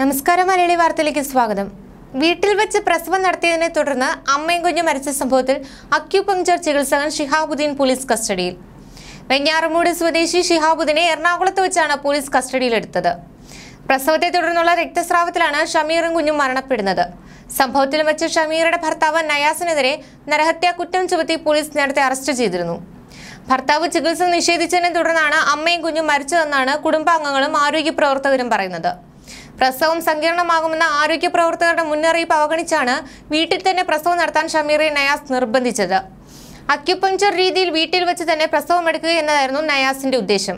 നമസ്കാരം മലയാളി വാർത്തയിലേക്ക് സ്വാഗതം വീട്ടിൽ വെച്ച് പ്രസവം നടത്തിയതിനെ തുടർന്ന് അമ്മയും കുഞ്ഞും മരിച്ച സംഭവത്തിൽ അക്യുപങ്ചർ ചികിത്സകൻ ഷിഹാബുദ്ദീൻ പോലീസ് കസ്റ്റഡിയിൽ വെഞ്ഞാറമൂട് സ്വദേശി ഷിഹാബുദ്ദീനെ എറണാകുളത്ത് വെച്ചാണ് പോലീസ് കസ്റ്റഡിയിലെടുത്തത് പ്രസവത്തെ തുടർന്നുള്ള രക്തസ്രാവത്തിലാണ് ഷമീറും കുഞ്ഞും മരണപ്പെടുന്നത് സംഭവത്തിൽ വെച്ച് ഷമീറുടെ ഭർത്താവ് നയാസിനെതിരെ നരഹത്യാ കുറ്റം ചുമത്തി പോലീസ് നേരത്തെ അറസ്റ്റ് ചെയ്തിരുന്നു ഭർത്താവ് ചികിത്സ നിഷേധിച്ചതിനെ തുടർന്നാണ് അമ്മയും കുഞ്ഞും മരിച്ചതെന്നാണ് കുടുംബാംഗങ്ങളും ആരോഗ്യ പ്രവർത്തകരും പറയുന്നത് പ്രസവം സങ്കീർണമാകുമെന്ന ആരോഗ്യ പ്രവർത്തകരുടെ മുന്നറിയിപ്പ് അവഗണിച്ചാണ് വീട്ടിൽ തന്നെ പ്രസവം നടത്താൻ ഷമീറെ നയാസ് നിർബന്ധിച്ചത് അക്യുപഞ്ചർ രീതിയിൽ വീട്ടിൽ വെച്ച് തന്നെ പ്രസവമെടുക്കുക എന്നതായിരുന്നു നയാസിന്റെ ഉദ്ദേശം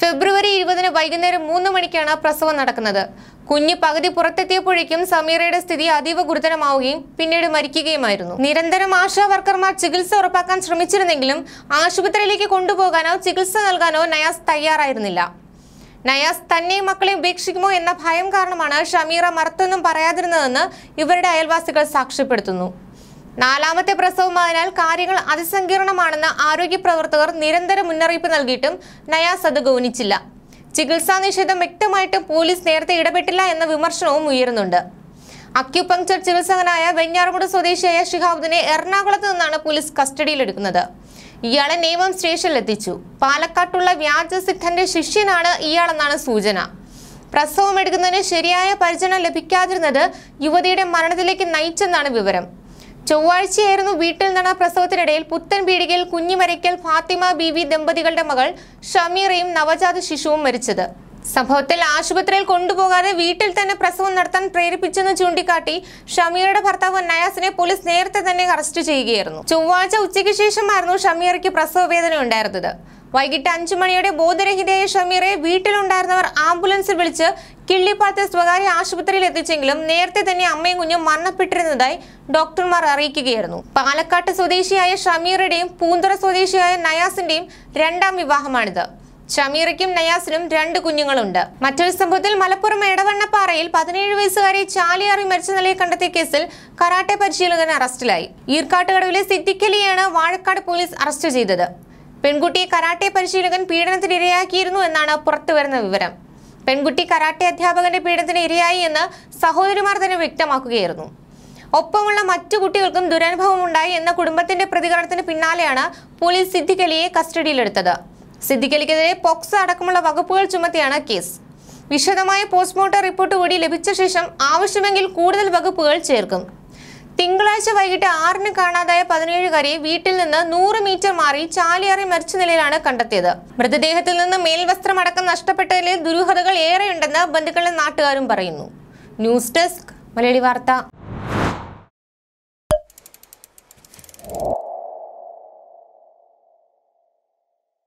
ഫെബ്രുവരി ഇരുപതിന് വൈകുന്നേരം മൂന്ന് മണിക്കാണ് പ്രസവം നടക്കുന്നത് കുഞ്ഞ് പകുതി പുറത്തെത്തിയപ്പോഴേക്കും സമീറയുടെ സ്ഥിതി അതീവ ഗുരുതരമാവുകയും പിന്നീട് മരിക്കുകയുമായിരുന്നു നിരന്തരം ആശാ വർക്കർമാർ ചികിത്സ ഉറപ്പാക്കാൻ ശ്രമിച്ചിരുന്നെങ്കിലും ആശുപത്രിയിലേക്ക് കൊണ്ടുപോകാനോ ചികിത്സ നൽകാനോ നയാസ് തയ്യാറായിരുന്നില്ല നയാസ് തന്നെയും മക്കളെ ഉപേക്ഷിക്കുമോ എന്ന ഭയം കാരണമാണ് ഷമീറ മറത്തൊന്നും പറയാതിരുന്നതെന്ന് ഇവരുടെ അയൽവാസികൾ സാക്ഷ്യപ്പെടുത്തുന്നു നാലാമത്തെ പ്രസവമായതിനാൽ കാര്യങ്ങൾ അതിസങ്കീർണമാണെന്ന് ആരോഗ്യ പ്രവർത്തകർ നിരന്തര മുന്നറിയിപ്പ് നൽകിയിട്ടും നയാസ് അത് ഗൗനിച്ചില്ല ചികിത്സാ നിഷേധം വ്യക്തമായിട്ടും പോലീസ് നേരത്തെ ഇടപെട്ടില്ല എന്ന വിമർശനവും ഉയരുന്നുണ്ട് അക്യുപങ്ചർ ചികിത്സകനായ വെഞ്ഞാറമുട സ്വദേശിയായ ഷിഹാബുദിനെ എറണാകുളത്ത് നിന്നാണ് പോലീസ് കസ്റ്റഡിയിലെടുക്കുന്നത് ഇയാളെ നിയമം സ്റ്റേഷനിലെത്തിച്ചു പാലക്കാട്ടുള്ള വ്യാജസിദ്ധന്റെ ശിഷ്യനാണ് ഇയാളെന്നാണ് സൂചന പ്രസവം എടുക്കുന്നതിന് ശരിയായ പരിചരണം ലഭിക്കാതിരുന്നത് യുവതിയുടെ മരണത്തിലേക്ക് നയിച്ചെന്നാണ് വിവരം ചൊവ്വാഴ്ചയായിരുന്നു വീട്ടിൽ നടന്ന പ്രസവത്തിനിടയിൽ പുത്തൻ പീടികയിൽ കുഞ്ഞിമരയ്ക്കൽ ഫാത്തിമ ബീവി ദമ്പതികളുടെ മകൾ ഷമീറയും നവജാത ശിശുവും മരിച്ചത് സംഭവത്തിൽ ആശുപത്രിയിൽ കൊണ്ടുപോകാതെ വീട്ടിൽ തന്നെ പ്രസവം നടത്താൻ പ്രേരിപ്പിച്ചെന്ന് ചൂണ്ടിക്കാട്ടി ഷമീറയുടെ ഭർത്താവ് നയാസിനെ പോലീസ് നേരത്തെ തന്നെ അറസ്റ്റ് ചെയ്യുകയായിരുന്നു ചൊവ്വാഴ്ച ഉച്ചയ്ക്ക് ശേഷമായിരുന്നു ഷമീറയ്ക്ക് പ്രസവ വേദന ഉണ്ടായിരുന്നത് വൈകിട്ട് അഞ്ചു മണിയോടെ ബോധരഹിതയായ ഷമീറെ വീട്ടിലുണ്ടായിരുന്നവർ ആംബുലൻസ് വിളിച്ച് കിള്ളിപ്പാത്ത് സ്വകാര്യ ആശുപത്രിയിൽ എത്തിച്ചെങ്കിലും നേരത്തെ തന്നെ അമ്മയും കുഞ്ഞും മരണപ്പെട്ടിരുന്നതായി ഡോക്ടർമാർ അറിയിക്കുകയായിരുന്നു പാലക്കാട്ട് സ്വദേശിയായ ഷമീറുടെയും പൂന്തറ സ്വദേശിയായ നയാസിന്റെയും രണ്ടാം വിവാഹമാണിത് ഷമീറയ്ക്കും നയാസിനും രണ്ട് കുഞ്ഞുങ്ങളുണ്ട് മറ്റൊരു സംഭവത്തിൽ മലപ്പുറം എടവണ്ണപ്പാറയിൽ പതിനേഴ് വയസ്സുകാരി ചാലിയാറി മരിച്ച നിലയിൽ കണ്ടെത്തിയ കേസിൽ കരാട്ടെ പരിശീലകൻ അറസ്റ്റിലായി ഈർക്കാട്ടുകടവിലെ സിദ്ദിഖലിയാണ് വാഴക്കാട് പോലീസ് അറസ്റ്റ് ചെയ്തത് പെൺകുട്ടിയെ കരാട്ടെ പരിശീലകൻ പീഡനത്തിനിരയാക്കിയിരുന്നു എന്നാണ് പുറത്തുവരുന്ന വിവരം പെൺകുട്ടി കരാട്ടെ അധ്യാപകന്റെ പീഡനത്തിന് ഇരയായി എന്ന് സഹോദരിമാർ തന്നെ വ്യക്തമാക്കുകയായിരുന്നു ഒപ്പമുള്ള മറ്റു കുട്ടികൾക്കും ദുരനുഭവം ഉണ്ടായി എന്ന കുടുംബത്തിന്റെ പ്രതികരണത്തിന് പിന്നാലെയാണ് പോലീസ് സിദ്ദിഖലിയെ കസ്റ്റഡിയിലെടുത്തത് സിദ്ദിഖലിക്കെതിരെ പോക്സോ അടക്കമുള്ള വകുപ്പുകൾ ചുമത്തിയാണ് കേസ് വിശദമായ പോസ്റ്റ്മോർട്ടം റിപ്പോർട്ട് കൂടി ലഭിച്ച ശേഷം ആവശ്യമെങ്കിൽ കൂടുതൽ വകുപ്പുകൾ ചേർക്കും തിങ്കളാഴ്ച വൈകിട്ട് ആറിന് കാണാതായ പതിനേഴുകാരെ വീട്ടിൽ നിന്ന് നൂറ് മീറ്റർ മാറി ചാലിയേറി മരിച്ച നിലയിലാണ് കണ്ടെത്തിയത് മൃതദേഹത്തിൽ നിന്ന് മേൽവസ്ത്രം അടക്കം നഷ്ടപ്പെട്ടതിൽ ദുരൂഹതകൾ ഏറെയുണ്ടെന്ന് ബന്ധുക്കളും നാട്ടുകാരും പറയുന്നു ന്യൂസ് ഡെസ്ക് മലയാളി വാർത്ത